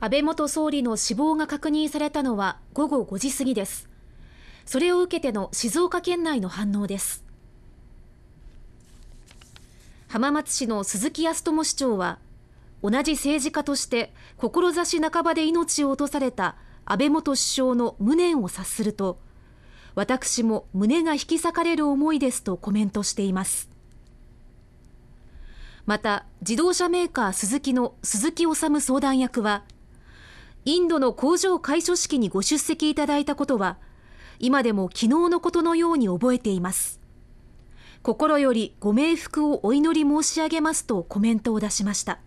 安倍元総理の死亡が確認されたのは午後5時過ぎですそれを受けての静岡県内の反応です浜松市の鈴木康友市長は同じ政治家として志半ばで命を落とされた安倍元首相の無念を察すると私も胸が引き裂かれる思いですとコメントしていますまた自動車メーカースズキの鈴木治相談役はインドの工場開所式にご出席いただいたことは、今でも昨日のことのように覚えています。心よりご冥福をお祈り申し上げますとコメントを出しました。